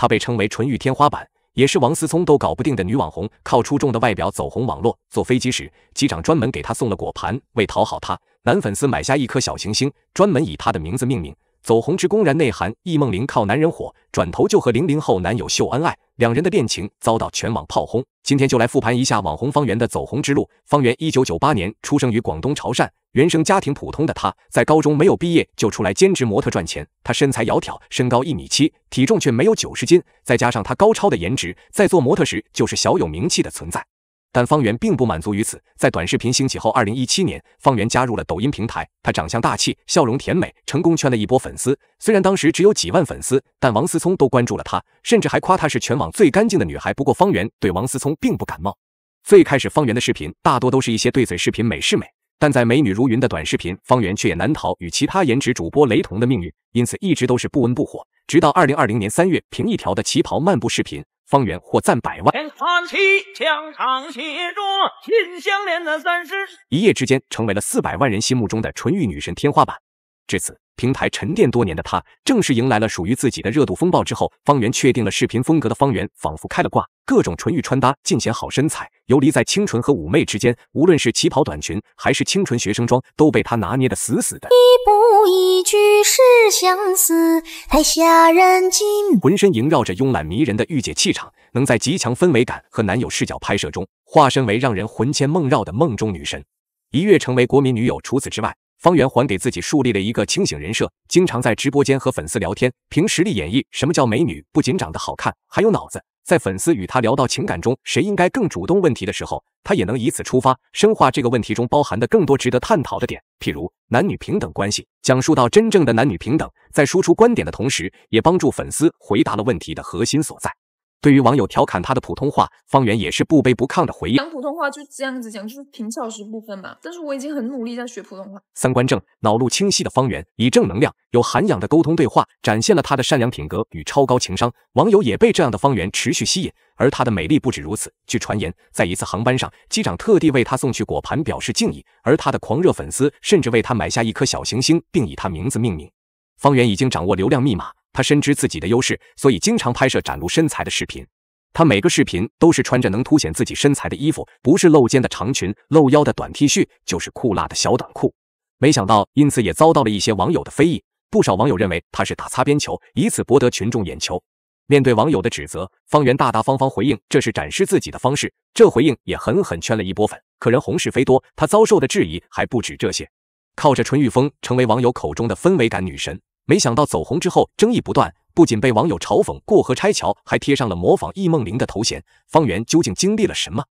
她被称为“纯欲天花板”，也是王思聪都搞不定的女网红。靠出众的外表走红网络。坐飞机时，机长专门给她送了果盘，为讨好她，男粉丝买下一颗小行星，专门以她的名字命名。走红之公然内涵易梦玲靠男人火，转头就和零零后男友秀恩爱，两人的恋情遭到全网炮轰。今天就来复盘一下网红方圆的走红之路。方圆一九九八年出生于广东潮汕，原生家庭普通的他，在高中没有毕业就出来兼职模特赚钱。他身材窈窕，身高一米七，体重却没有九十斤，再加上他高超的颜值，在做模特时就是小有名气的存在。但方圆并不满足于此，在短视频兴起后，二零一七年，方圆加入了抖音平台。她长相大气，笑容甜美，成功圈了一波粉丝。虽然当时只有几万粉丝，但王思聪都关注了她，甚至还夸她是全网最干净的女孩。不过，方圆对王思聪并不感冒。最开始，方圆的视频大多都是一些对嘴视频，美是美，但在美女如云的短视频，方圆却也难逃与其他颜值主播雷同的命运，因此一直都是不温不火。直到二零二零年三月，凭一条的旗袍漫步视频。方圆获赞百万，一夜之间成为了四百万人心目中的纯欲女神天花板。至此，平台沉淀多年的她，正式迎来了属于自己的热度风暴。之后，方圆确定了视频风格的方圆，仿佛开了挂，各种纯欲穿搭尽显好身材，游离在清纯和妩媚之间。无论是旗袍短裙，还是清纯学生装，都被她拿捏的死死的。一句是相思，人浑身萦绕着慵懒迷人的御姐气场，能在极强氛围感和男友视角拍摄中，化身为让人魂牵梦绕的梦中女神，一跃成为国民女友。除此之外。方圆还给自己树立了一个清醒人设，经常在直播间和粉丝聊天，凭实力演绎什么叫美女，不仅长得好看，还有脑子。在粉丝与他聊到情感中谁应该更主动问题的时候，他也能以此出发，深化这个问题中包含的更多值得探讨的点，譬如男女平等关系。讲述到真正的男女平等，在输出观点的同时，也帮助粉丝回答了问题的核心所在。对于网友调侃他的普通话，方圆也是不卑不亢的回应：“讲普通话就这样子讲，就是平翘舌不分嘛。但是我已经很努力在学普通话。”三观正、脑路清晰的方圆，以正能量、有涵养的沟通对话，展现了他的善良品格与超高情商。网友也被这样的方圆持续吸引。而他的美丽不止如此，据传言，在一次航班上，机长特地为他送去果盘表示敬意；而他的狂热粉丝甚至为他买下一颗小行星，并以他名字命名。方圆已经掌握流量密码。他深知自己的优势，所以经常拍摄展露身材的视频。他每个视频都是穿着能凸显自己身材的衣服，不是露肩的长裙，露腰的短 T 恤，就是酷辣的小短裤。没想到，因此也遭到了一些网友的非议。不少网友认为他是打擦边球，以此博得群众眼球。面对网友的指责，方圆大大方方回应：“这是展示自己的方式。”这回应也狠狠圈了一波粉。可人红是非多，他遭受的质疑还不止这些。靠着纯欲风，成为网友口中的氛围感女神。没想到走红之后争议不断，不仅被网友嘲讽过河拆桥，还贴上了模仿易梦玲的头衔。方圆究竟经历了什么？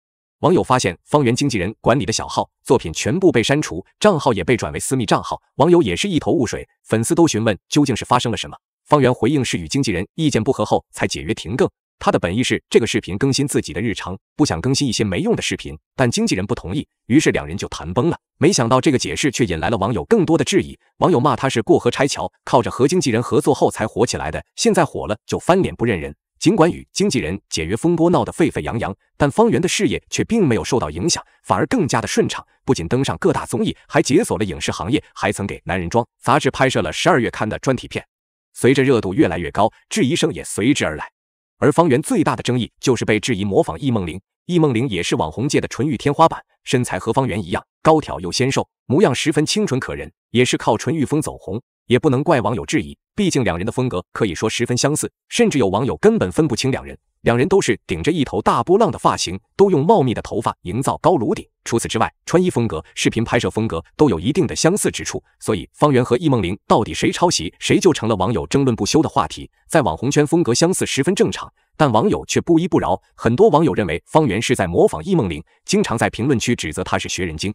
网友发现方圆经纪人管理的小号作品全部被删除，账号也被转为私密账号，网友也是一头雾水。粉丝都询问究竟是发生了什么，方圆回应是与经纪人意见不合后才解约停更。他的本意是这个视频更新自己的日常，不想更新一些没用的视频，但经纪人不同意，于是两人就谈崩了。没想到这个解释却引来了网友更多的质疑，网友骂他是过河拆桥，靠着和经纪人合作后才火起来的，现在火了就翻脸不认人。尽管与经纪人解约风波闹得沸沸扬扬，但方圆的事业却并没有受到影响，反而更加的顺畅。不仅登上各大综艺，还解锁了影视行业，还曾给《男人装》杂志拍摄了十二月刊的专题片。随着热度越来越高，质疑声也随之而来。而方圆最大的争议就是被质疑模仿易梦玲，易梦玲也是网红界的纯欲天花板，身材和方圆一样高挑又纤瘦，模样十分清纯可人，也是靠纯欲风走红，也不能怪网友质疑，毕竟两人的风格可以说十分相似，甚至有网友根本分不清两人。两人都是顶着一头大波浪的发型，都用茂密的头发营造高颅顶。除此之外，穿衣风格、视频拍摄风格都有一定的相似之处，所以方圆和易梦玲到底谁抄袭谁，就成了网友争论不休的话题。在网红圈，风格相似十分正常，但网友却不依不饶。很多网友认为方圆是在模仿易梦玲，经常在评论区指责他是学人精。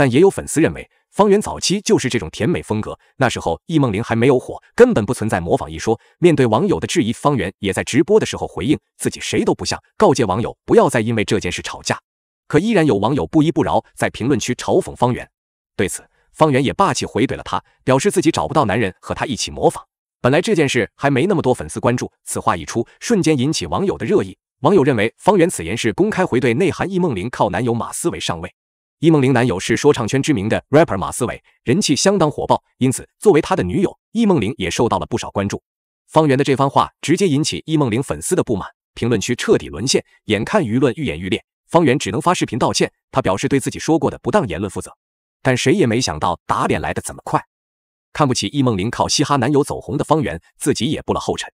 但也有粉丝认为，方圆早期就是这种甜美风格，那时候易梦玲还没有火，根本不存在模仿一说。面对网友的质疑，方圆也在直播的时候回应自己谁都不像，告诫网友不要再因为这件事吵架。可依然有网友不依不饶，在评论区嘲讽方圆。对此，方圆也霸气回怼了他，表示自己找不到男人和他一起模仿。本来这件事还没那么多粉丝关注，此话一出，瞬间引起网友的热议。网友认为，方圆此言是公开回怼内涵易梦玲靠男友马思唯上位。易梦玲男友是说唱圈知名的 rapper 马思唯，人气相当火爆，因此作为他的女友，易梦玲也受到了不少关注。方圆的这番话直接引起易梦玲粉丝的不满，评论区彻底沦陷，眼看舆论愈演愈烈，方圆只能发视频道歉，他表示对自己说过的不当言论负责。但谁也没想到打脸来的这么快，看不起易梦玲靠嘻哈男友走红的方圆，自己也步了后尘，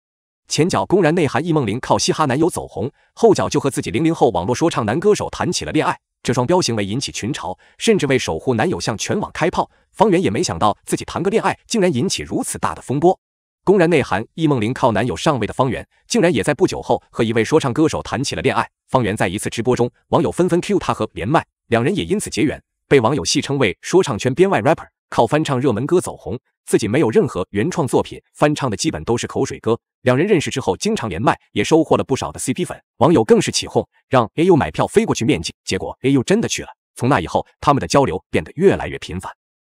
前脚公然内涵易梦玲靠嘻哈男友走红，后脚就和自己零零后网络说唱男歌手谈起了恋爱。这双标行为引起群嘲，甚至为守护男友向全网开炮。方圆也没想到自己谈个恋爱竟然引起如此大的风波，公然内涵易梦玲靠男友上位的方圆，竟然也在不久后和一位说唱歌手谈起了恋爱。方圆在一次直播中，网友纷纷 Q 他和连麦，两人也因此结缘，被网友戏称为说唱圈编外 rapper。靠翻唱热门歌走红，自己没有任何原创作品，翻唱的基本都是口水歌。两人认识之后，经常连麦，也收获了不少的 CP 粉。网友更是起哄，让 AU 买票飞过去面基，结果 AU 真的去了。从那以后，他们的交流变得越来越频繁，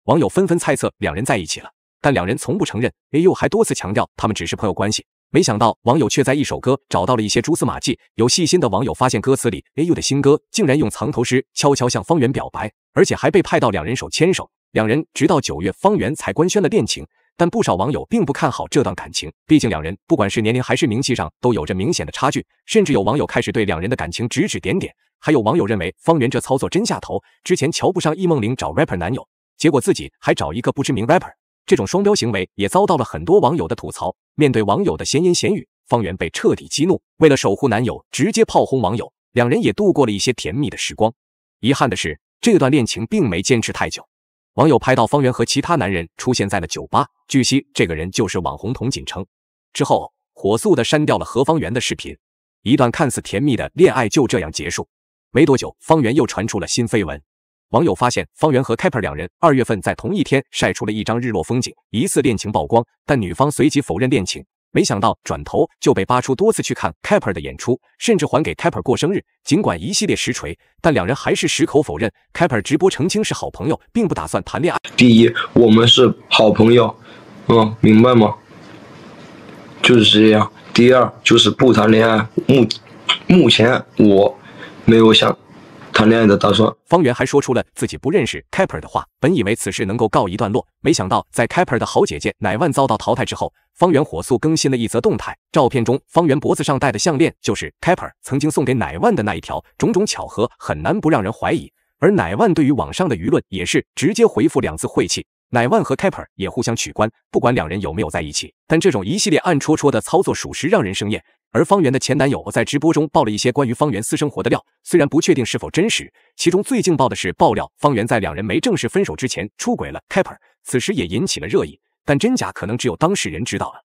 网友纷纷猜测两人在一起了，但两人从不承认。AU 还多次强调他们只是朋友关系。没想到网友却在一首歌找到了一些蛛丝马迹。有细心的网友发现歌词里，AU 的新歌竟然用藏头诗悄悄向方圆表白，而且还被派到两人手牵手。两人直到九月，方圆才官宣了恋情，但不少网友并不看好这段感情。毕竟两人不管是年龄还是名气上都有着明显的差距，甚至有网友开始对两人的感情指指点点。还有网友认为，方圆这操作真下头。之前瞧不上易梦玲找 rapper 男友，结果自己还找一个不知名 rapper，这种双标行为也遭到了很多网友的吐槽。面对网友的闲言闲语，方圆被彻底激怒，为了守护男友，直接炮轰网友。两人也度过了一些甜蜜的时光。遗憾的是，这段恋情并没坚持太久。网友拍到方圆和其他男人出现在了酒吧。据悉，这个人就是网红童锦程。之后，火速的删掉了何方圆的视频。一段看似甜蜜的恋爱就这样结束。没多久，方圆又传出了新绯闻。网友发现，方圆和 Kaper 两人二月份在同一天晒出了一张日落风景，疑似恋情曝光，但女方随即否认恋情。没想到，转头就被扒出多次去看 k e p e r 的演出，甚至还给 k e p e r 过生日。尽管一系列实锤，但两人还是矢口否认。k p p e r 直播澄清是好朋友，并不打算谈恋爱。第一，我们是好朋友，嗯，明白吗？就是这样。第二，就是不谈恋爱。目目前我没有想。谈恋爱的打算。方圆还说出了自己不认识 Kaper 的话。本以为此事能够告一段落，没想到在 Kaper 的好姐姐乃万遭到淘汰之后，方圆火速更新了一则动态。照片中方圆脖子上戴的项链，就是 Kaper 曾经送给乃万的那一条。种种巧合，很难不让人怀疑。而乃万对于网上的舆论，也是直接回复两字“晦气”。乃万和 Kaper 也互相取关，不管两人有没有在一起，但这种一系列暗戳戳的操作，属实让人生厌。而方圆的前男友在直播中爆了一些关于方圆私生活的料，虽然不确定是否真实，其中最劲爆的是爆料方圆在两人没正式分手之前出轨了。Kaper 此时也引起了热议，但真假可能只有当事人知道了。